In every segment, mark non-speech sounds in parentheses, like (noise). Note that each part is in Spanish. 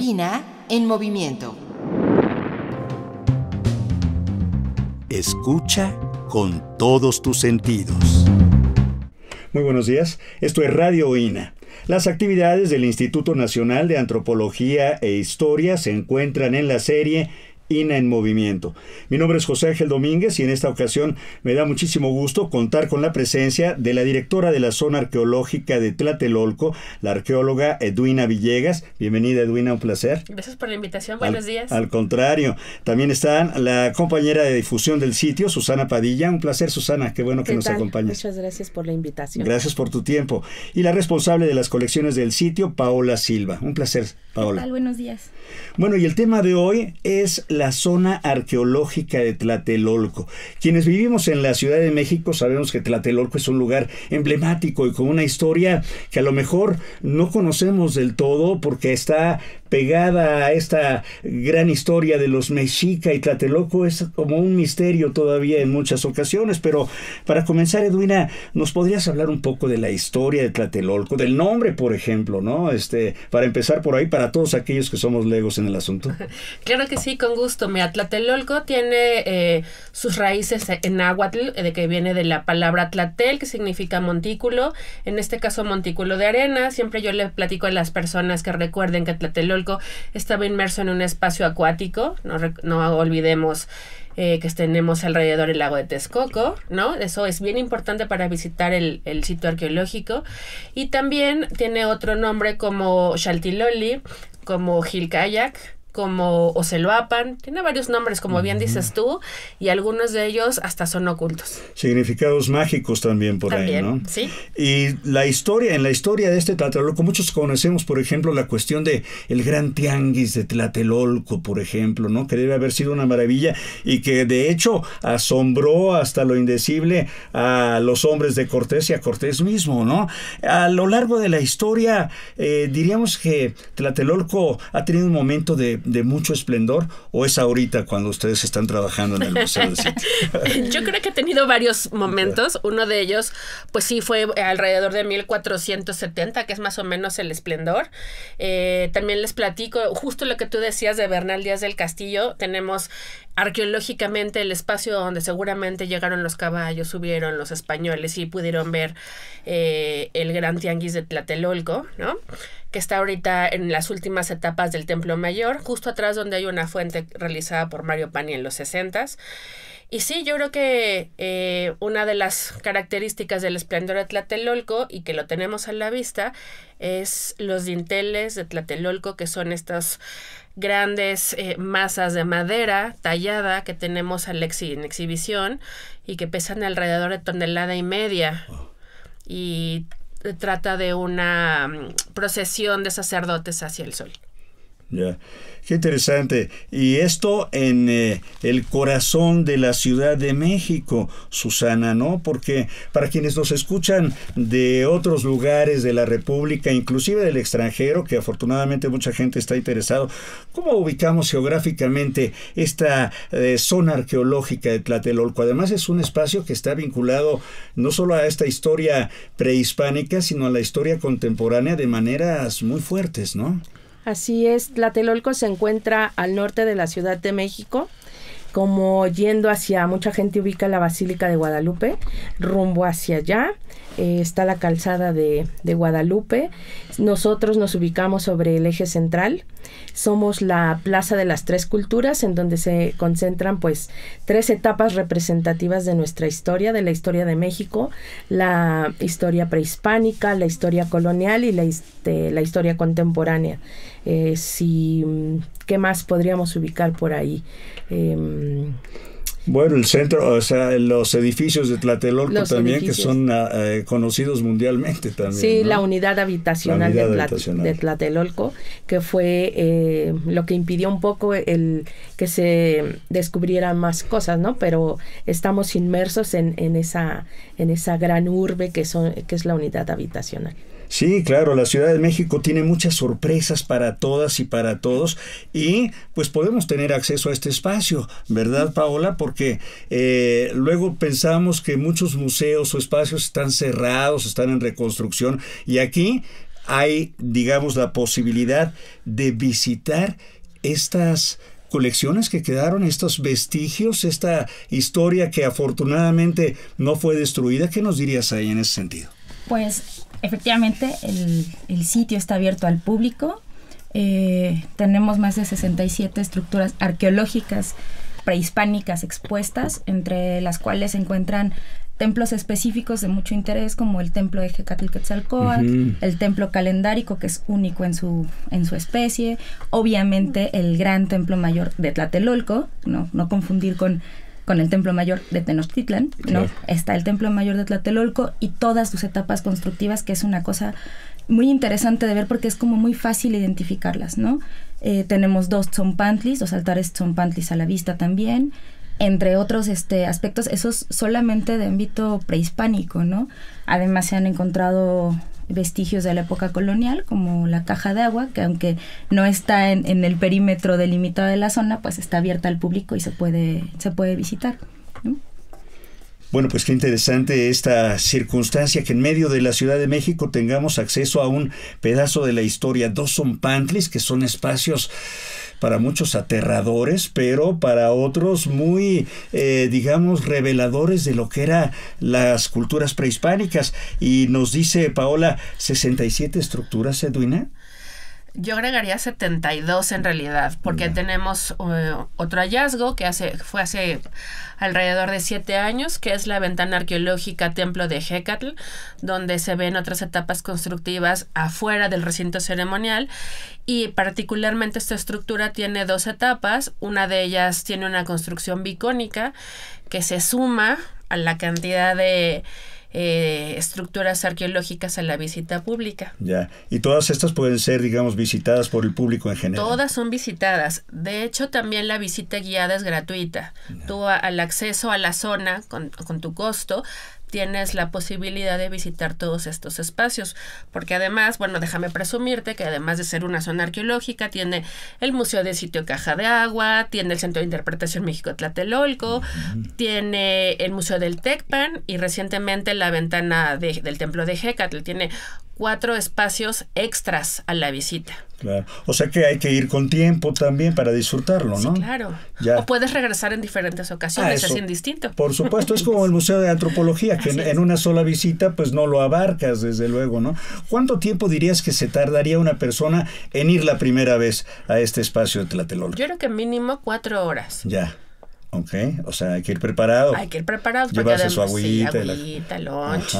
Ina en movimiento. Escucha con todos tus sentidos. Muy buenos días, esto es Radio INA. Las actividades del Instituto Nacional de Antropología e Historia se encuentran en la serie INA en movimiento. Mi nombre es José Ángel Domínguez y en esta ocasión me da muchísimo gusto contar con la presencia de la directora de la zona arqueológica de Tlatelolco, la arqueóloga Edwina Villegas. Bienvenida Edwina, un placer. Gracias por la invitación, buenos días. Al contrario, también están la compañera de difusión del sitio, Susana Padilla. Un placer, Susana, qué bueno que nos acompañes. Muchas gracias por la invitación. Gracias por tu tiempo. Y la responsable de las colecciones del sitio, Paola Silva. Un placer, Paola. Buenos días. Bueno, y el tema de hoy es la zona arqueológica de Tlatelolco. Quienes vivimos en la Ciudad de México sabemos que Tlatelolco es un lugar emblemático y con una historia que a lo mejor no conocemos del todo porque está pegada a esta gran historia de los mexica y Tlatelolco es como un misterio todavía en muchas ocasiones, pero para comenzar, Edwina, ¿nos podrías hablar un poco de la historia de Tlatelolco, del nombre, por ejemplo, ¿no? Este, para empezar por ahí, para todos aquellos que somos legos en el asunto. (laughs) Claro que sí, con gusto. Mira, Tlatelolco tiene eh, sus raíces en náhuatl, de que viene de la palabra tlatel, que significa montículo, en este caso montículo de arena. Siempre yo le platico a las personas que recuerden que Tlatelolco estaba inmerso en un espacio acuático, no, olvidemos eh, que tenemos alrededor el lago de Texcoco, ¿no? Eso es bien importante para visitar el, el sitio arqueológico. Y también tiene otro nombre como Chaltiloli, como Kayak como Oceloapan, tiene varios nombres, como bien dices tú, y algunos de ellos hasta son ocultos. Significados mágicos también por ahí, ¿no? Sí. Y la historia, en la historia de este Tlatelolco, muchos conocemos, por ejemplo, la cuestión de el gran tianguis de Tlatelolco, por ejemplo, ¿no? Que debe haber sido una maravilla y que de hecho asombró hasta lo indecible a los hombres de Cortés y a Cortés mismo, ¿no? A lo largo de la historia, eh, diríamos que Tlatelolco ha tenido un momento de de mucho esplendor o es ahorita cuando ustedes están trabajando en el Museo del Sitio? (laughs) Yo creo que he tenido varios momentos. Uno de ellos, pues sí, fue alrededor de 1470, que es más o menos el esplendor. Eh, también les platico, justo lo que tú decías de Bernal Díaz del Castillo, tenemos arqueológicamente el espacio donde seguramente llegaron los caballos, subieron los españoles y pudieron ver eh, el gran tianguis de Tlatelolco, ¿no? que está ahorita en las últimas etapas del Templo Mayor, justo atrás donde hay una fuente realizada por Mario Pani en los 60 y sí, yo creo que eh, una de las características del esplendor de Tlatelolco y que lo tenemos a la vista es los dinteles de Tlatelolco, que son estas grandes eh, masas de madera tallada que tenemos en exhibición y que pesan alrededor de tonelada y media. Y trata de una mm, procesión de sacerdotes hacia el sol. Ya. Qué interesante. Y esto en eh, el corazón de la Ciudad de México, Susana, ¿no? Porque para quienes nos escuchan de otros lugares de la República, inclusive del extranjero, que afortunadamente mucha gente está interesado, ¿cómo ubicamos geográficamente esta eh, zona arqueológica de Tlatelolco? Además es un espacio que está vinculado no solo a esta historia prehispánica, sino a la historia contemporánea de maneras muy fuertes, ¿no? Así es, Tlatelolco se encuentra al norte de la Ciudad de México, como yendo hacia, mucha gente ubica la Basílica de Guadalupe, rumbo hacia allá. Eh, está la calzada de, Guadalupe. Nosotros nos ubicamos sobre el eje central. Somos la Plaza de las Tres Culturas, en donde se concentran pues tres etapas representativas de nuestra historia, de la historia de México, la historia prehispánica, la historia colonial y la historia contemporánea. Eh, si, mm, ¿Qué más podríamos ubicar por ahí? Em, bueno, el centro, o sea, los edificios de Tlatelolco también, que son ah, eh, conocidos mundialmente también. Sí, la unidad habitacional, de, Tlatelolco, que fue eh, lo que impidió un poco el que se descubrieran más cosas, ¿no? Pero estamos inmersos en, esa, en esa gran urbe que, que es la unidad habitacional. Sí, claro, la Ciudad de México tiene muchas sorpresas para todas y para todos y pues podemos tener acceso a este espacio, ¿verdad Paola? Porque eh, luego pensamos que muchos museos o espacios están cerrados, están en reconstrucción y aquí hay, digamos, la posibilidad de visitar estas colecciones que quedaron, estos vestigios, esta historia que afortunadamente no fue destruida. ¿Qué nos dirías ahí en ese sentido? Pues Efectivamente, el, sitio está abierto al público. Eh, tenemos más de 67 estructuras arqueológicas prehispánicas expuestas, entre las cuales se encuentran templos específicos de mucho interés, como el templo de Hecatl Quetzalcóatl, el templo calendárico, que es único en su, en su especie, obviamente el gran templo mayor de Tlatelolco, no, no confundir con con el Templo Mayor de Tenochtitlan, ¿no? Está el Templo Mayor de Tlatelolco y todas sus etapas constructivas, que es una cosa muy interesante de ver porque es como muy fácil identificarlas, ¿no? Eh, tenemos dos Tzompantlis, dos altares Tzompantlis a la vista también, entre otros este, aspectos, esos solamente de ámbito prehispánico, ¿no? Además se han encontrado vestigios de la época colonial, como la caja de agua, que aunque no está en, el perímetro delimitado de la zona, pues está abierta al público y se puede, se puede visitar. Bueno, pues qué interesante esta circunstancia que en medio de la Ciudad de México tengamos acceso a un pedazo de la historia. Dos son pantlis, que son espacios para muchos aterradores, pero para otros muy, eh, digamos, reveladores de lo que eran las culturas prehispánicas. Y nos dice Paola, 67 estructuras, Edwina. Yo agregaría 72 en realidad, porque tenemos eh, otro hallazgo que hace, fue hace alrededor de siete años, que es la ventana arqueológica Templo de Hecatl, donde se ven otras etapas constructivas afuera del recinto ceremonial. Y particularmente esta estructura tiene dos etapas. Una de ellas tiene una construcción bicónica que se suma a la cantidad de eh, estructuras arqueológicas a la visita pública. Ya, y todas estas pueden ser, digamos, visitadas por el público en general. Todas son visitadas. De hecho, también la visita guiada es gratuita. Tú al acceso a la zona con tu costo tienes la posibilidad de visitar todos estos espacios, porque además, bueno, déjame presumirte que además de ser una zona arqueológica, tiene el Museo de Sitio Caja de Agua, tiene el Centro de Interpretación México Tlatelolco, tiene el Museo del Tecpan y recientemente la ventana del Templo de Hecatl, tiene cuatro espacios extras a la visita. Claro. O sea que hay que ir con tiempo también para disfrutarlo, ¿no? claro. O puedes regresar en diferentes ocasiones, así ah, en distinto. Por supuesto, es como el (laughs) Museo de Antropología en, una sola visita pues no lo abarcas, desde luego, ¿no? ¿Cuánto tiempo dirías que se tardaría una persona en ir la primera vez a este espacio de Tlatelol? Yo creo que mínimo cuatro horas. Ya. Ok, o sea, hay que ir preparado. Hay que ir preparado. Llevas su agüita. Sí, lunch.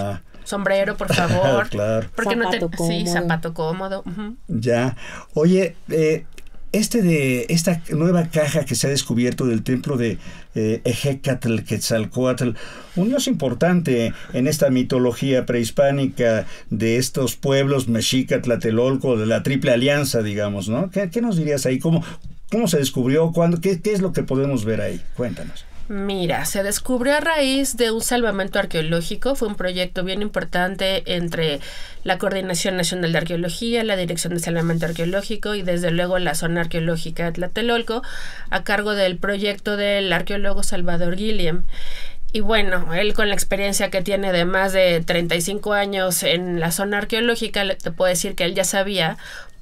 sombrero, por (laughs) favor. claro. no Sí, zapato cómodo. Ya. Oye, eh, este de esta nueva caja que se ha descubierto del templo de eh, Ejecatl Quetzalcoatl, un dios importante en esta mitología prehispánica de estos pueblos mexica, tlatelolco, de la triple alianza, digamos, ¿no? ¿Qué, nos dirías ahí? ¿Cómo, ¿Cómo se descubrió? ¿Cuándo? ¿Qué, ¿Qué es lo que podemos ver ahí? Cuéntanos. Mira, se descubrió a raíz de un salvamento arqueológico. Fue un proyecto bien importante entre la Coordinación Nacional de Arqueología, la Dirección de Salvamento Arqueológico y desde luego la Zona Arqueológica de Tlatelolco, a cargo del proyecto del arqueólogo Salvador Gilliam. Y bueno, él con la experiencia que tiene de más de 35 años en la zona arqueológica, te puedo decir que él ya sabía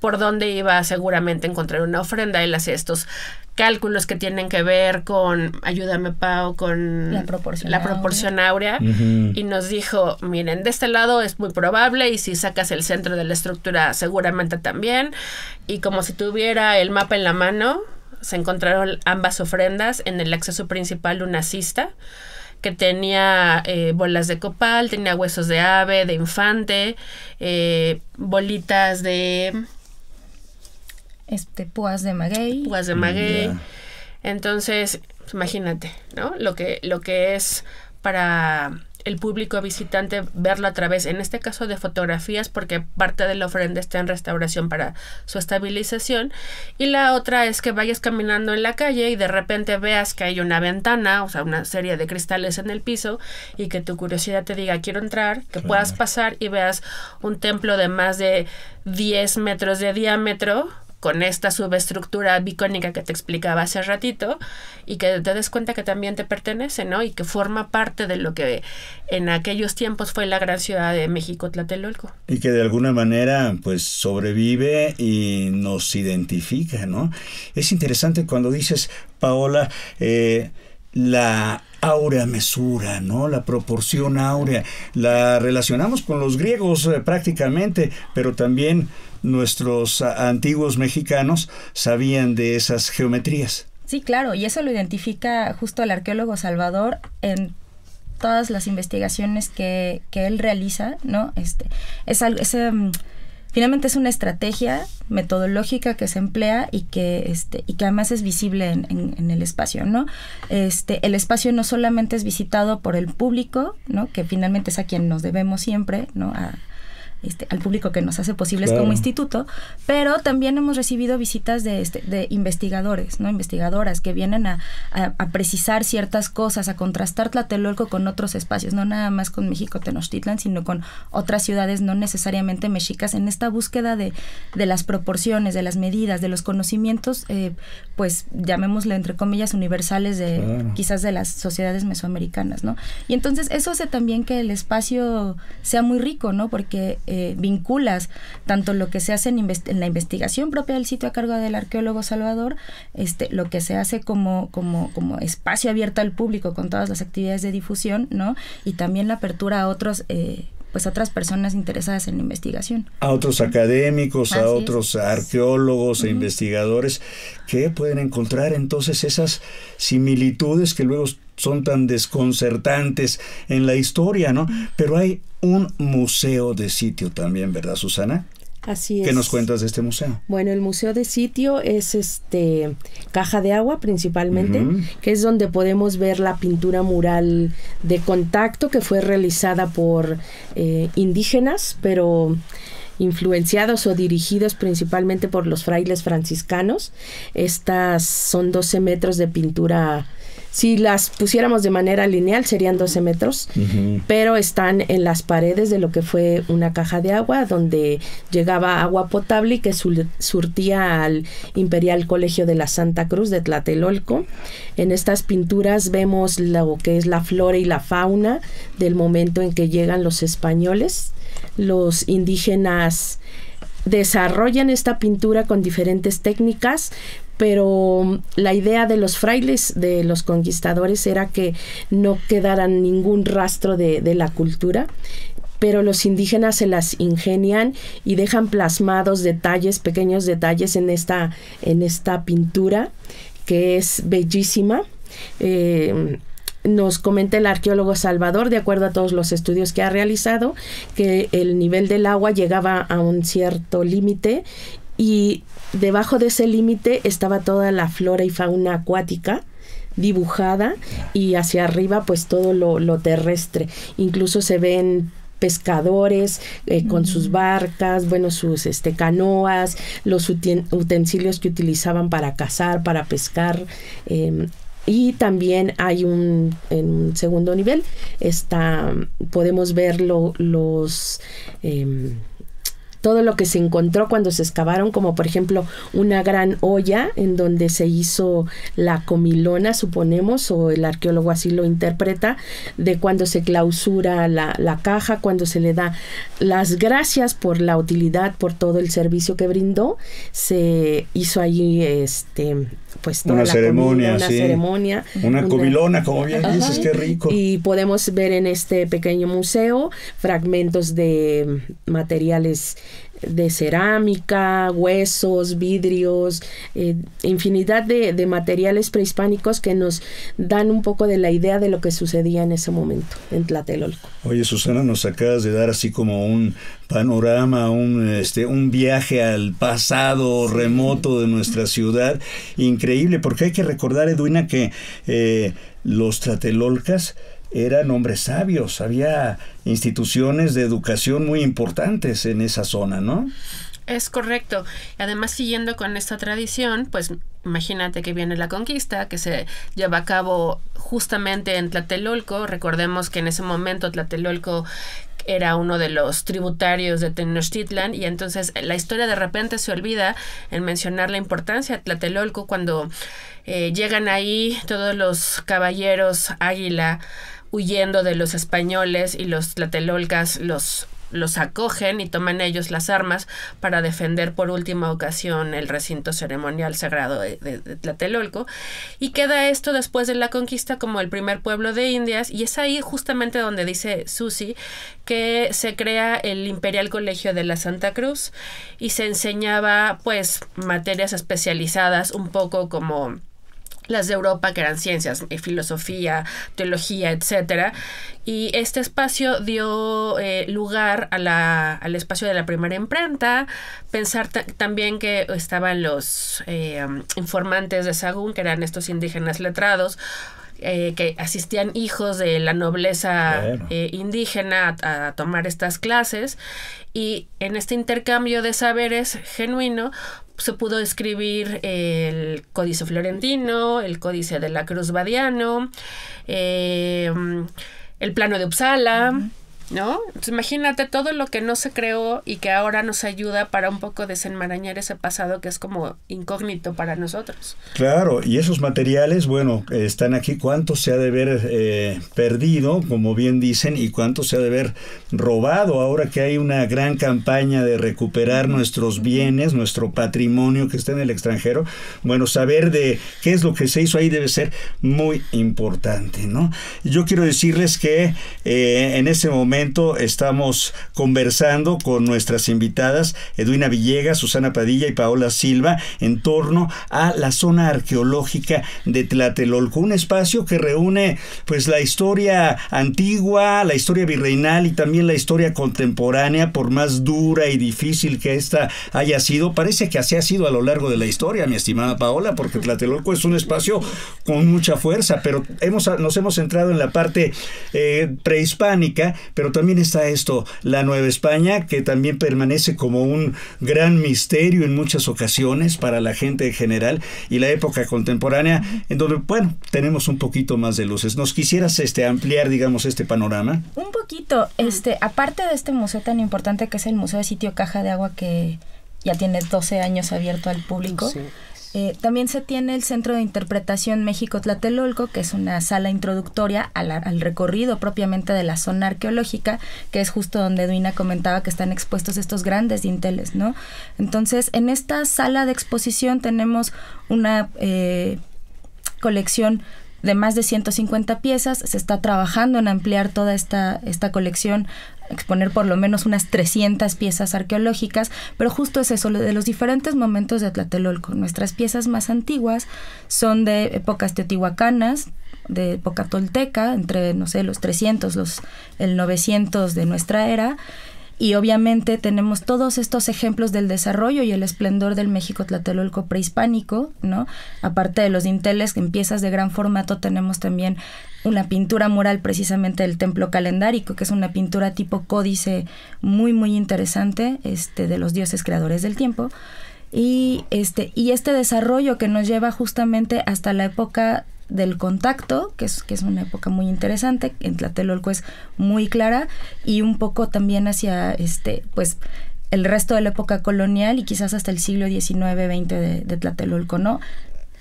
por dónde iba seguramente a encontrar una ofrenda. Él hacía estos cálculos que tienen que ver con, ayúdame Pau, con la proporción, áurea. Y nos dijo, miren, de este lado es muy probable y si sacas el centro de la estructura seguramente también. Y como si tuviera el mapa en la mano, se encontraron ambas ofrendas en el acceso principal una cista que tenía eh, bolas de copal, tenía huesos de ave, de infante, eh, bolitas de este, púas de maguey. Púas de maguey. Mm, Entonces, pues, imagínate, ¿no? Lo que, lo que es para el público visitante verlo a través, en este caso de fotografías, porque parte de la ofrenda está en restauración para su estabilización. Y la otra es que vayas caminando en la calle y de repente veas que hay una ventana, o sea, una serie de cristales en el piso, y que tu curiosidad te diga, quiero entrar, que puedas pasar y veas un templo de más de 10 metros de diámetro, con esta subestructura bicónica que te explicaba hace ratito y que te des cuenta que también te pertenece, ¿no? Y que forma parte de lo que en aquellos tiempos fue la gran ciudad de México, Tlatelolco. Y que de alguna manera pues sobrevive y nos identifica, ¿no? Es interesante cuando dices, Paola, eh, la aurea mesura, ¿no? La proporción áurea. La relacionamos con los griegos eh, prácticamente, pero también nuestros ah, antiguos mexicanos sabían de esas geometrías. Sí, claro, y eso lo identifica justo el arqueólogo Salvador en todas las investigaciones que, que él realiza, ¿no? Este, es algo, em, finalmente es una estrategia metodológica que se emplea y que, este, y que además es visible en, en, en, el espacio, ¿no? Este, el espacio no solamente es visitado por el público, ¿no? Que finalmente es a quien nos debemos siempre, ¿no? Este, al público que nos hace posibles como instituto, pero también hemos recibido visitas de, este, investigadores, ¿no? Investigadoras que vienen a, precisar ciertas cosas, a contrastar Tlatelolco con otros espacios, no nada más con México Tenochtitlan, sino con otras ciudades no necesariamente mexicas, en esta búsqueda de, las proporciones, de las medidas, de los conocimientos, eh, pues llamémosle entre comillas universales de quizás de las sociedades mesoamericanas, ¿no? Y entonces eso hace también que el espacio sea muy rico, ¿no? Porque eh, vinculas tanto lo que se hace en, la investigación propia del sitio a cargo del arqueólogo Salvador, este, lo que se hace como, como, como espacio abierto al público con todas las actividades de difusión, ¿no? Y también la apertura a otros... Eh, pues otras personas interesadas en la investigación. A otros académicos, a otros arqueólogos e investigadores que pueden encontrar entonces esas similitudes que luego son tan desconcertantes en la historia, ¿no? Pero hay un museo de sitio también, ¿verdad, Susana? Así es. ¿Qué nos cuentas de este museo? Bueno, el museo de sitio es este caja de agua principalmente, que es donde podemos ver la pintura mural de contacto que fue realizada por eh, indígenas, pero influenciados o dirigidos principalmente por los frailes franciscanos. Estas son 12 metros de pintura si las pusiéramos de manera lineal serían 12 metros, pero están en las paredes de lo que fue una caja de agua donde llegaba agua potable y que surtía al Imperial Colegio de la Santa Cruz de Tlatelolco. En estas pinturas vemos lo que es la flora y la fauna del momento en que llegan los españoles, los indígenas desarrollan esta pintura con diferentes técnicas, pero la idea de los frailes, de los conquistadores, era que no quedara ningún rastro de, la cultura pero los indígenas se las ingenian y dejan plasmados detalles, pequeños detalles en esta, en esta pintura que es bellísima. Eh, nos comenta el arqueólogo Salvador, de acuerdo a todos los estudios que ha realizado, que el nivel del agua llegaba a un cierto límite y debajo de ese límite estaba toda la flora y fauna acuática dibujada y hacia arriba pues todo lo, terrestre. Incluso se ven pescadores eh, con mm. sus barcas, bueno, sus este, canoas, los utensilios que utilizaban para cazar, para pescar. Em, y también hay un, en un segundo nivel, está, podemos ver los... Em, todo lo que se encontró cuando se excavaron, como por ejemplo una gran olla en donde se hizo la comilona, suponemos, o el arqueólogo así lo interpreta, de cuando se clausura la, caja, cuando se le da las gracias por la utilidad, por todo el servicio que brindó, se hizo ahí este pues toda una la ceremonia, una sí. ceremonia, una comilona, como bien dices, qué rico. Y podemos ver en este pequeño museo fragmentos de materiales de cerámica, huesos, vidrios, eh, infinidad de, materiales prehispánicos que nos dan un poco de la idea de lo que sucedía en ese momento en Tlatelolco. Oye, Susana, nos acabas de dar así como un panorama, un, este, un viaje al pasado remoto de nuestra ciudad. Increíble, porque hay que recordar, Edwina, que eh, los Tlatelolcas eran hombres sabios, había instituciones de educación muy importantes en esa zona, ¿no? Es correcto. Además, siguiendo con esta tradición, pues imagínate que viene la conquista, que se lleva a cabo justamente en Tlatelolco. Recordemos que en ese momento Tlatelolco era uno de los tributarios de Tenochtitlan y entonces la historia de repente se olvida en mencionar la importancia de Tlatelolco cuando eh, llegan ahí todos los caballeros águila huyendo de los españoles y los tlatelolcas los los acogen y toman ellos las armas para defender por última ocasión el recinto ceremonial sagrado de, de, Tlatelolco. Y queda esto después de la conquista como el primer pueblo de Indias y es ahí justamente donde dice Susi que se crea el Imperial Colegio de la Santa Cruz y se enseñaba pues materias especializadas un poco como las de Europa, que eran ciencias, eh, filosofía, teología, etcétera. Y este espacio dio eh, lugar a la, al espacio de la primera imprenta, pensar también que estaban los eh, informantes de Sagún, que eran estos indígenas letrados, eh, que asistían hijos de la nobleza eh, indígena a, tomar estas clases y en este intercambio de saberes genuino se pudo escribir el Códice Florentino, el Códice de la Cruz Badiano, eh, el Plano de Upsala. ¿no? imagínate todo lo que no se creó y que ahora nos ayuda para un poco desenmarañar ese pasado que es como incógnito para nosotros. Claro, y esos materiales, bueno, están aquí, cuánto se ha de haber eh, perdido, como bien dicen, y cuánto se ha de ver robado ahora que hay una gran campaña de recuperar nuestros bienes, nuestro patrimonio que está en el extranjero. Bueno, saber de qué es lo que se hizo ahí debe ser muy importante, ¿no? Yo quiero decirles que eh, en ese momento, estamos conversando con nuestras invitadas, Edwina Villegas, Susana Padilla y Paola Silva, en torno a la zona arqueológica de Tlatelolco, un espacio que reúne pues la historia antigua, la historia virreinal y también la historia contemporánea, por más dura y difícil que esta haya sido, parece que así ha sido a lo largo de la historia, mi estimada Paola, porque Tlatelolco es un espacio con mucha fuerza, pero hemos, nos hemos centrado en la parte eh, prehispánica, pero pero también está esto, la Nueva España, que también permanece como un gran misterio en muchas ocasiones para la gente en general, y la época contemporánea, en donde, bueno, tenemos un poquito más de luces. ¿Nos quisieras este, ampliar, digamos, este panorama? Un poquito. Este, aparte de este museo tan importante que es el Museo de Sitio Caja de Agua, que ya tiene 12 años abierto al público. Eh, también se tiene el Centro de Interpretación México Tlatelolco, que es una sala introductoria al, recorrido propiamente de la zona arqueológica, que es justo donde Duina comentaba que están expuestos estos grandes dinteles, ¿no? Entonces, en esta sala de exposición tenemos una eh, colección de más de 150 piezas. Se está trabajando en ampliar toda esta, esta colección exponer por lo menos unas 300 piezas arqueológicas, pero justo es eso, de los diferentes momentos de Tlatelolco. Nuestras piezas más antiguas son de épocas teotihuacanas, de época tolteca, entre, no sé, los 300, los, el 900 de nuestra era, y obviamente tenemos todos estos ejemplos del desarrollo y el esplendor del México tlatelolco prehispánico, ¿no? Aparte de los dinteles, en piezas de gran formato tenemos también una pintura mural precisamente del templo calendárico, que es una pintura tipo códice muy muy interesante, este de los dioses creadores del tiempo. Y este, y este desarrollo que nos lleva justamente hasta la época del contacto, que es, que es una época muy interesante, en Tlatelolco es muy clara, y un poco también hacia este, pues el resto de la época colonial y quizás hasta el siglo XIX, XX de, de Tlatelolco, ¿no?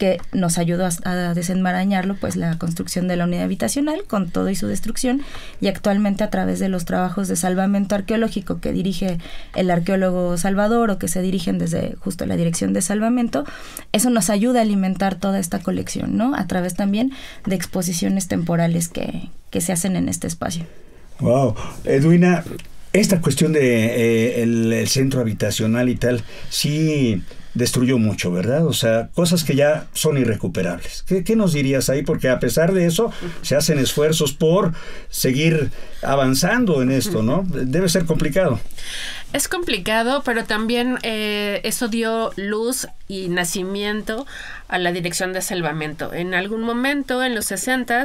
que nos ayudó a, desenmarañarlo, pues la construcción de la unidad habitacional con todo y su destrucción, y actualmente a través de los trabajos de salvamento arqueológico que dirige el arqueólogo Salvador o que se dirigen desde justo la dirección de salvamento, eso nos ayuda a alimentar toda esta colección, ¿no? A través también de exposiciones temporales que, que se hacen en este espacio. Wow, Edwina, esta cuestión de eh, el, el centro habitacional y tal, sí destruyó mucho, ¿verdad? O sea, cosas que ya son irrecuperables. ¿Qué, ¿Qué, nos dirías ahí? Porque a pesar de eso, se hacen esfuerzos por seguir avanzando en esto, ¿no? Debe ser complicado. Es complicado, pero también eh, eso dio luz y nacimiento a la dirección de salvamento. En algún momento, en los 60,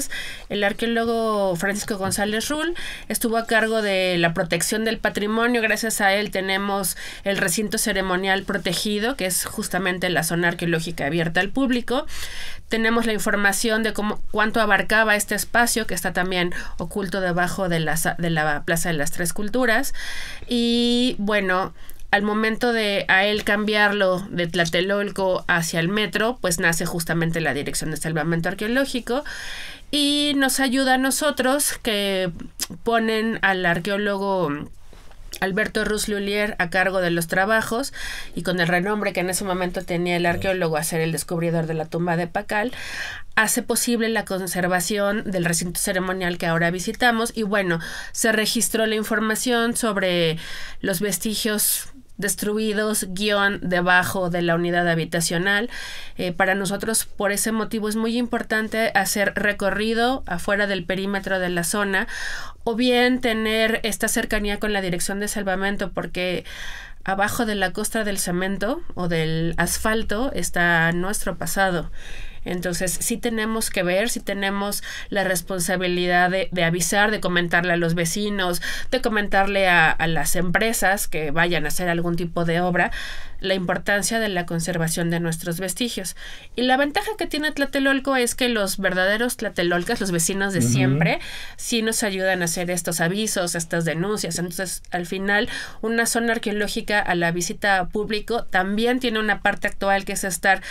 el arqueólogo Francisco González Rull estuvo a cargo de la protección del patrimonio. Gracias a él tenemos el recinto ceremonial protegido, que es justamente la zona arqueológica abierta al público tenemos la información de cómo, cuánto abarcaba este espacio, que está también oculto debajo de la, de la Plaza de las Tres Culturas. Y bueno, al momento de a él cambiarlo de Tlatelolco hacia el metro, pues nace justamente la Dirección de Salvamento Arqueológico y nos ayuda a nosotros que ponen al arqueólogo Alberto Ruslulier a cargo de los trabajos y con el renombre que en ese momento tenía el arqueólogo a ser el descubridor de la tumba de Pacal, hace posible la conservación del recinto ceremonial que ahora visitamos y bueno, se registró la información sobre los vestigios destruidos guión debajo de la unidad habitacional. Eh, para nosotros por ese motivo es muy importante hacer recorrido afuera del perímetro de la zona o bien tener esta cercanía con la dirección de salvamento porque abajo de la costa del cemento o del asfalto está nuestro pasado. Entonces, sí tenemos que ver, sí tenemos la responsabilidad de, avisar, de comentarle a los vecinos, de comentarle a, las empresas que vayan a hacer algún tipo de obra la importancia de la conservación de nuestros vestigios. Y la ventaja que tiene Tlatelolco es que los verdaderos tlatelolcas, los vecinos de siempre, sí nos ayudan a hacer estos avisos, estas denuncias. Entonces, al final, una zona arqueológica a la visita público también tiene una parte actual que es estar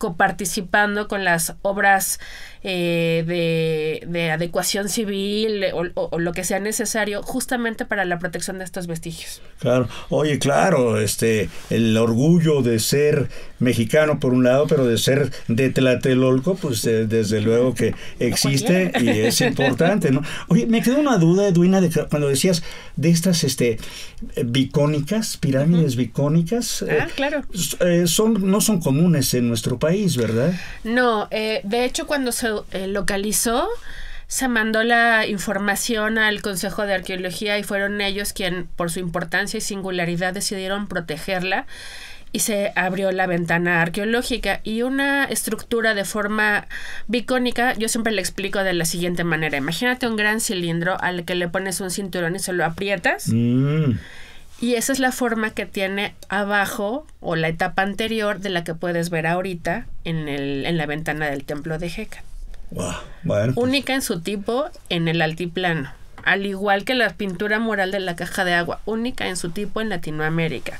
co-participando con las obras eh, de, adecuación civil o, lo que sea necesario justamente para la protección de estos vestigios. Claro, oye, claro, este, el orgullo de ser mexicano por un lado, pero de ser de Tlatelolco, pues desde luego que existe y es importante, ¿no? Oye, me quedó una duda, Edwina, cuando decías de estas este, bicónicas, pirámides bicónicas. Ah, eh, claro. Eh, son, no son comunes en nuestro país, ¿verdad? No, de hecho cuando se eh, localizó, se mandó la información al Consejo de Arqueología y fueron ellos quien, por su importancia y singularidad, decidieron protegerla y se abrió la ventana arqueológica y una estructura de forma bicónica, yo siempre le explico de la siguiente manera. Imagínate un gran cilindro al que le pones un cinturón y se lo aprietas. Mm. Y esa es la forma que tiene abajo o la etapa anterior de la que puedes ver ahorita en, el, en la ventana del templo de Hecat. Pues. Única en su tipo en el altiplano, al igual que la pintura mural de la caja de agua, única en su tipo en Latinoamérica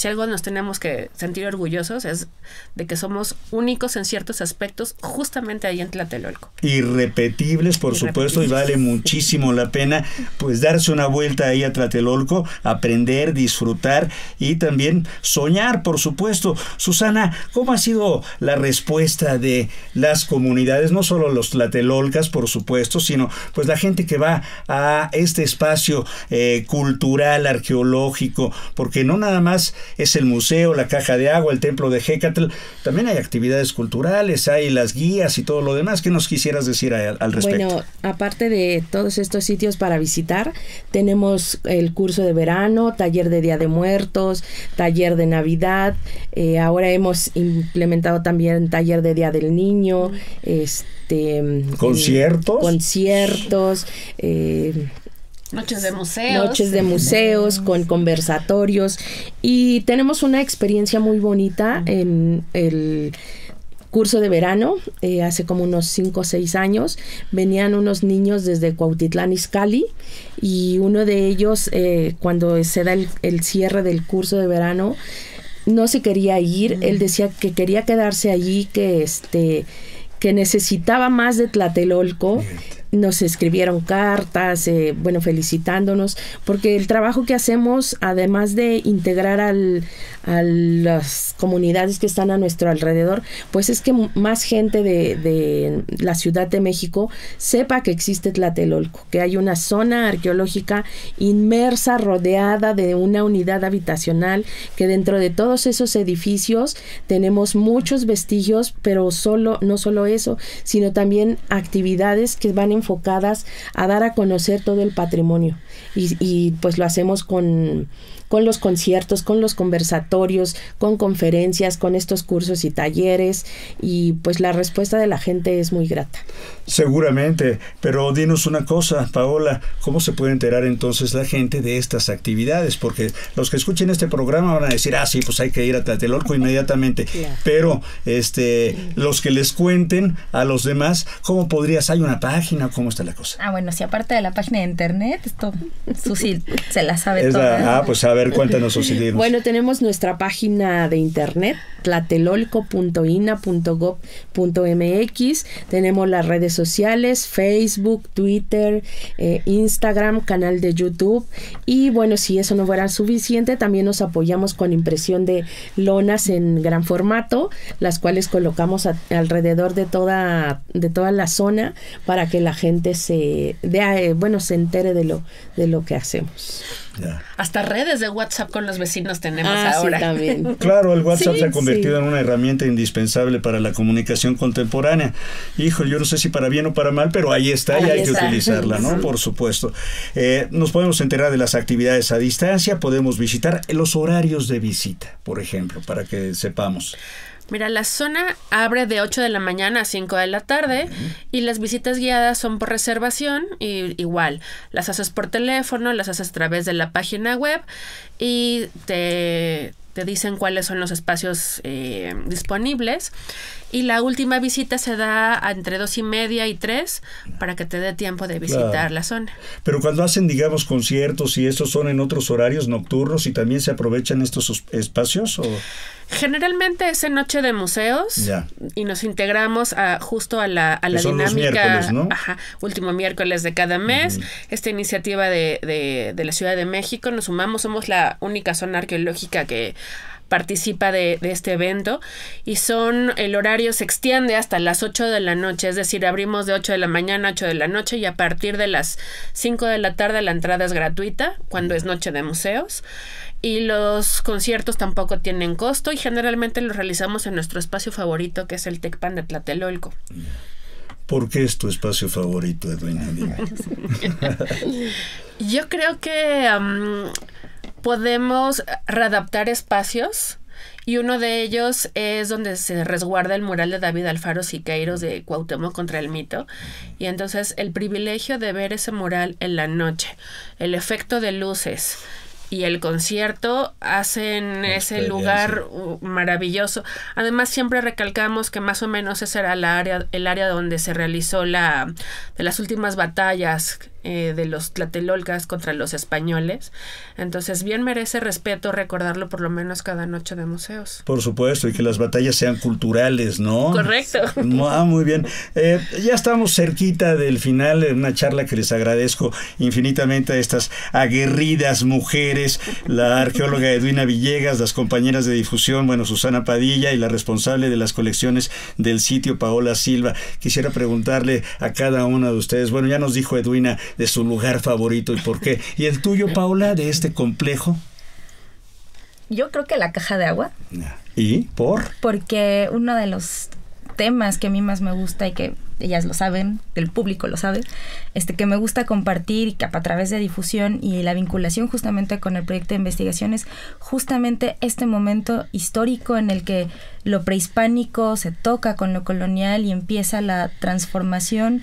si algo nos tenemos que sentir orgullosos es de que somos únicos en ciertos aspectos justamente ahí en Tlatelolco. Irrepetibles, por supuesto, y vale muchísimo la pena pues darse una vuelta ahí a Tlatelolco, aprender, disfrutar y también soñar, por supuesto. Susana, ¿cómo ha sido la respuesta de las comunidades, no solo los tlatelolcas, por supuesto, sino pues la gente que va a este espacio eh, cultural, arqueológico, porque no nada más es el museo, la caja de agua, el templo de Hecatl. También hay actividades culturales, hay las guías y todo lo demás. ¿Qué nos quisieras decir al respecto? Bueno, aparte de todos estos sitios para visitar, tenemos el curso de verano, taller de Día de Muertos, taller de Navidad. Eh, ahora hemos implementado también taller de Día del Niño. Este, mm, conciertos. Eh, conciertos. Eh, Noches de museos. Noches de museos con conversatorios. Y tenemos una experiencia muy bonita en el curso de verano, eh, hace como unos 5 o 6 años, venían unos niños desde Cuautitlán Izcalli y uno de ellos, eh, cuando se da el cierre del curso de verano, no se quería ir, él decía que quería quedarse allí, que este que necesitaba más de Tlatelolco. Nos escribieron cartas, eh, bueno, felicitándonos, porque el trabajo que hacemos, además de integrar al, a las comunidades que están a nuestro alrededor, pues es que más gente de, la Ciudad de México sepa que existe Tlatelolco, que hay una zona arqueológica inmersa, rodeada de una unidad habitacional, que dentro de todos esos edificios tenemos muchos vestigios, pero solo, no solo eso, sino también actividades que van enfocadas a dar a conocer todo el patrimonio. Y, y pues lo hacemos con con los conciertos, con los conversatorios, con conferencias, con estos cursos y talleres y pues la respuesta de la gente es muy grata. Seguramente, pero dinos una cosa, Paola, ¿cómo se puede enterar entonces la gente de estas actividades? Porque los que escuchen este programa van a decir, ah, sí, pues hay que ir a Tlatelolco inmediatamente, pero este, los que les cuenten a los demás, ¿cómo podrías? ¿Hay una página? ¿Cómo está la cosa? Ah, bueno, si aparte de la página de internet, esto Susi se la sabe toda. Ah, pues sabe ver, (laughs) Bueno, tenemos nuestra página de internet, tlatelolco.ina.gov.mx. Tenemos las redes sociales, Facebook, Twitter, eh, Instagram, canal de YouTube. Y bueno, si eso no fuera suficiente, también nos apoyamos con impresión de lonas en gran formato, las cuales colocamos alrededor de toda, de toda la zona para que la gente se, de, eh, bueno, se entere de lo, de lo que hacemos. Hasta redes de WhatsApp con los vecinos tenemos ah, ahora. también. (laughs) Claro, el WhatsApp se ha convertido en una herramienta indispensable para la comunicación contemporánea. Hijo, yo no sé si para bien o para mal, pero ahí está y hay que utilizarla, ¿no? Por supuesto. Eh, nos podemos enterar de las actividades a distancia, podemos visitar los horarios de visita, por ejemplo, para que sepamos. Mira, la zona abre de 8 de la mañana a 5 de la tarde y las visitas guiadas son por reservación y igual, las haces por teléfono, las haces a través de la página web y te, dicen cuáles son los espacios eh, disponibles. Y la última visita se da entre dos y media y tres para que te dé tiempo de visitar la zona. Pero cuando hacen, digamos, conciertos y esos son en otros horarios nocturnos y también se aprovechan estos espacios o... Generalmente es en Noche de Museos y nos integramos a, justo a la, a dinámica. Los ¿no? Ajá, último miércoles de cada mes. Esta iniciativa de, de, de, la Ciudad de México, nos sumamos, somos la única zona arqueológica que participa de, este evento y son, el horario se extiende hasta las 8 de la noche, es decir, abrimos de 8 de la mañana a 8 de la noche y a partir de las 5 de la tarde la entrada es gratuita cuando es noche de museos. Y los conciertos tampoco tienen costo y generalmente los realizamos en nuestro espacio favorito que es el Tecpan de Tlatelolco. ¿Por qué es tu espacio favorito, Edwin? (laughs) Yo creo que podemos readaptar espacios y uno de ellos es donde se resguarda el mural de David Alfaro Siqueiros de Cuauhtémoc contra el mito. Y entonces el privilegio de ver ese mural en la noche, el efecto de luces, y el concierto hacen ese lugar uh, maravilloso. Además, siempre recalcamos que más o menos ese era el área, el área donde se realizó la de las últimas batallas eh, de los tlatelolcas contra los españoles. Entonces, bien merece respeto recordarlo por lo menos cada noche de museos. Por supuesto, y que las batallas sean culturales, ¿no? Correcto. Ah, muy bien. Eh, ya estamos cerquita del final, de una charla que les agradezco infinitamente a estas aguerridas mujeres, la arqueóloga Edwina Villegas, las compañeras de difusión, bueno, Susana Padilla y la responsable de las colecciones del sitio, Paola Silva. Quisiera preguntarle a cada una de ustedes, bueno, ya nos dijo Edwina, de su lugar favorito y por qué. ¿Y el tuyo, Paula, de este complejo? Yo creo que la caja de agua. ¿Y por? Porque uno de los temas que a mí más me gusta y que ellas lo saben, el público lo sabe, este que me gusta compartir y que a través de difusión y la vinculación justamente con el proyecto de investigación es justamente este momento histórico en el que lo prehispánico se toca con lo colonial y empieza la transformación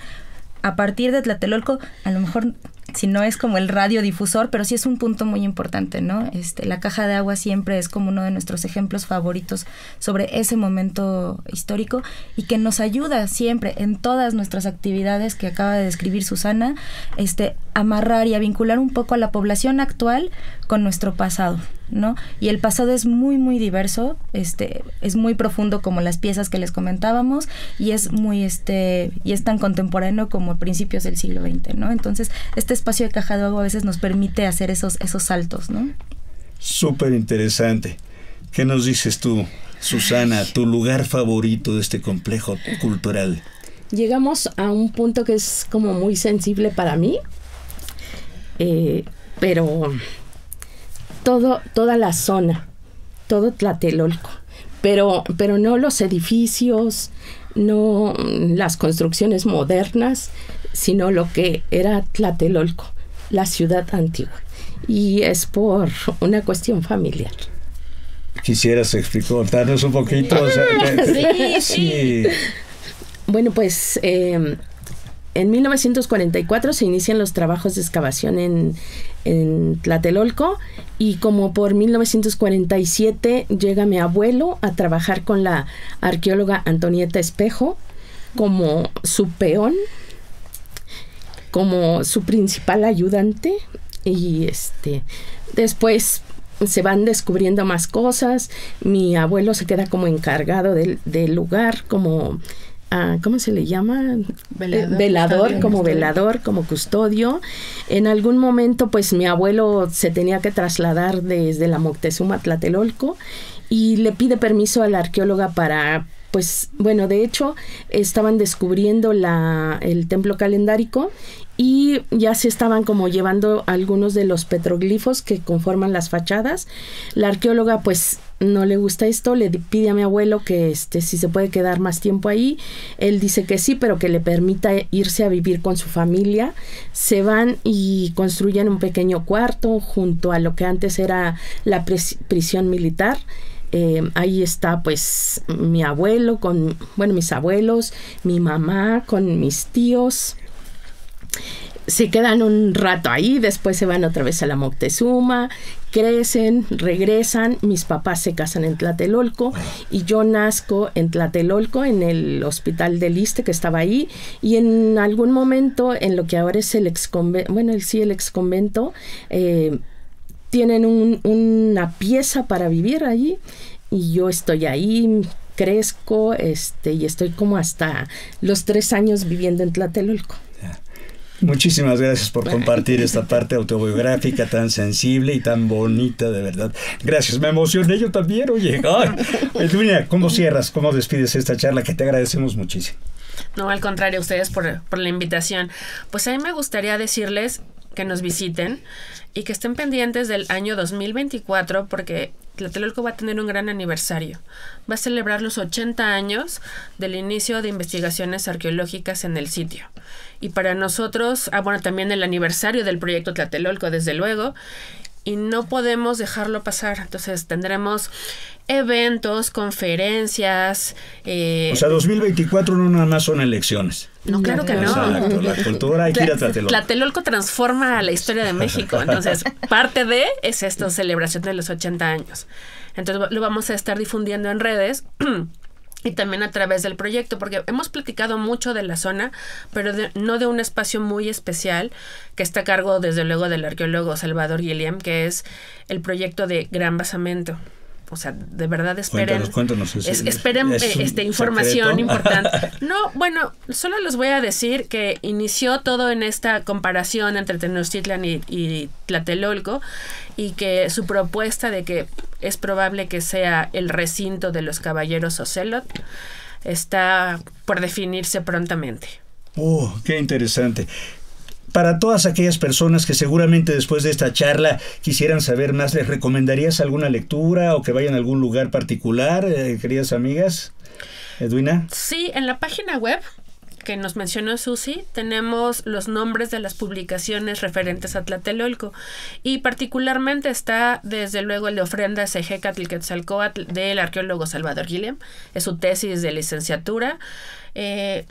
a partir de Tlatelolco, a lo mejor si no es como el radiodifusor, pero sí es un punto muy importante, ¿no? Este, la caja de agua siempre es como uno de nuestros ejemplos favoritos sobre ese momento histórico y que nos ayuda siempre en todas nuestras actividades que acaba de describir Susana, este, amarrar y a vincular un poco a la población actual con nuestro pasado. ¿no? Y el pasado es muy, muy diverso, este, es muy profundo como las piezas que les comentábamos y es muy, este, y es tan contemporáneo como principios del siglo XX, ¿no? Entonces, este espacio de caja de agua a veces nos permite hacer esos, esos saltos, ¿no? Súper interesante. ¿Qué nos dices tú, Susana, tu lugar favorito de este complejo cultural? Llegamos a un punto que es como muy sensible para mí, eh, pero todo, toda la zona, todo Tlatelolco, pero, pero no los edificios, no las construcciones modernas, sino lo que era Tlatelolco, la ciudad antigua. Y es por una cuestión familiar. Quisieras explicarnos un poquito. (laughs) sí, sí. Bueno, pues em, en 1944 se inician los trabajos de excavación en, en Tlatelolco y como por 1947 llega mi abuelo a trabajar con la arqueóloga Antonieta Espejo como su peón como su principal ayudante y este después se van descubriendo más cosas. Mi abuelo se queda como encargado del, lugar, como, ah, ¿cómo se le llama? Velador, eh, como velador, como custodio. En algún momento, pues mi abuelo se tenía que trasladar desde la Moctezuma a Tlatelolco y le pide permiso a la arqueóloga para pues bueno, de hecho estaban descubriendo el templo calendárico y ya se estaban como llevando algunos de los petroglifos que conforman las fachadas. La arqueóloga pues no le gusta esto, le pide a mi abuelo que este, si se puede quedar más tiempo ahí. Él dice que sí, pero que le permita irse a vivir con su familia. Se van y construyen un pequeño cuarto junto a lo que antes era la prisión militar. Em, ahí está pues mi abuelo con, bueno, mis abuelos, mi mamá con mis tíos. Se quedan un rato ahí, después se van otra vez a la Moctezuma, crecen, regresan, mis papás se casan en Tlatelolco y yo nazco en Tlatelolco, en el hospital de liste que estaba ahí y en algún momento en lo que ahora es el ex convento, bueno, sí, el ex eh, tienen una pieza para vivir allí y yo estoy ahí crezco este y estoy como hasta los tres años viviendo en Tlatelolco. Muchísimas gracias por compartir esta parte autobiográfica tan sensible y tan bonita, de verdad. Gracias, me emocioné yo también, oye. Pues ¿cómo cierras? ¿Cómo despides esta charla que te agradecemos muchísimo? No, al contrario, ustedes por, por la invitación. Pues a mí me gustaría decirles que nos visiten y que estén pendientes del año 2024 porque Tlatelolco va a tener un gran aniversario. Va a celebrar los 80 años del inicio de investigaciones arqueológicas en el sitio. Y para nosotros, ah, bueno, también el aniversario del proyecto Tlatelolco, desde luego, y no podemos dejarlo pasar. Entonces tendremos eventos, conferencias. Eh, o sea, 2024 no nada más son elecciones. No, claro que no. Exacto, la cultura hay que ir a Tlatelolco. Tlatelolco transforma la historia de México. (laughs) Entonces, parte de es esta celebración de los 80 años. Entonces, lo vamos a estar difundiendo en redes. (clears throat) y también a través del proyecto, porque hemos platicado mucho de la zona, pero no de un espacio muy especial que está a cargo desde luego del arqueólogo Salvador Gilliam, que es el proyecto de Gran Basamento o sea, de verdad esperen. esperen eh, este, información (laughs) importante. No, bueno, solo les voy a decir que inició todo en esta comparación entre Tenochtitlan y, y Tlatelolco y que su propuesta de que es probable que sea el recinto de los caballeros Ocelot está por definirse prontamente. ¡Oh, qué interesante! para todas aquellas personas que seguramente después de esta charla quisieran saber más, ¿les recomendarías alguna lectura o que vayan a algún lugar particular, eh, queridas amigas? Edwina. Sí, en la página web que nos mencionó Susi, tenemos los nombres de las publicaciones referentes a Tlatelolco. Y particularmente está, desde luego, el de Ofrendas Ejecatl del arqueólogo Salvador Guillem. Es su tesis de licenciatura. Eh,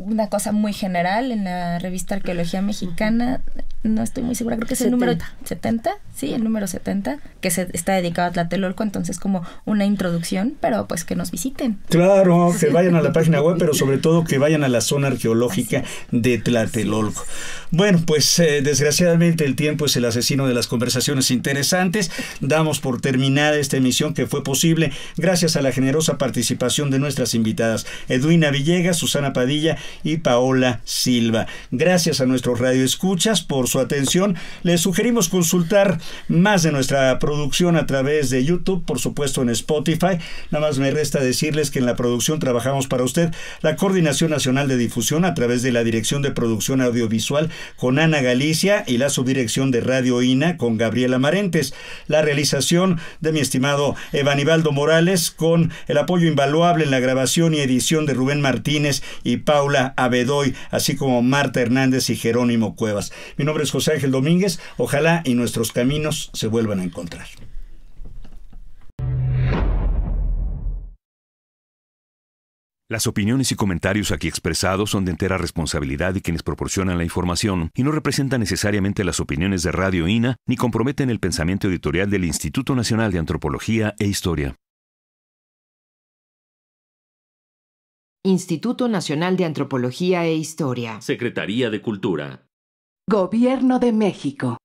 una cosa muy general en la revista Arqueología Mexicana, no estoy muy segura, creo que es el número 70, sí, el número 70, que se está dedicado a Tlatelolco, entonces como una introducción, pero pues que nos visiten. Claro, que vayan a la página web, pero sobre todo que vayan a la zona arqueológica de Tlatelolco. Bueno, pues eh, desgraciadamente el tiempo es el asesino de las conversaciones interesantes. Damos por terminada esta emisión que fue posible gracias a la generosa participación de nuestras invitadas, Edwina Villegas, Susana Padilla, y Paola Silva. Gracias a nuestros radioescuchas por su atención. Les sugerimos consultar más de nuestra producción a través de YouTube, por supuesto en Spotify. Nada más me resta decirles que en la producción trabajamos para usted la Coordinación Nacional de Difusión a través de la Dirección de Producción Audiovisual con Ana Galicia y la Subdirección de Radio INA con Gabriela Marentes. La realización de mi estimado Evanibaldo Morales con el apoyo invaluable en la grabación y edición de Rubén Martínez y Paula Abedoy, así como Marta Hernández y Jerónimo Cuevas. Mi nombre es José Ángel Domínguez, ojalá y nuestros caminos se vuelvan a encontrar. Las opiniones y comentarios aquí expresados son de entera responsabilidad y quienes proporcionan la información y no representan necesariamente las opiniones de Radio INA ni comprometen el pensamiento editorial del Instituto Nacional de Antropología e Historia. Instituto Nacional de Antropología e Historia. Secretaría de Cultura. Gobierno de México.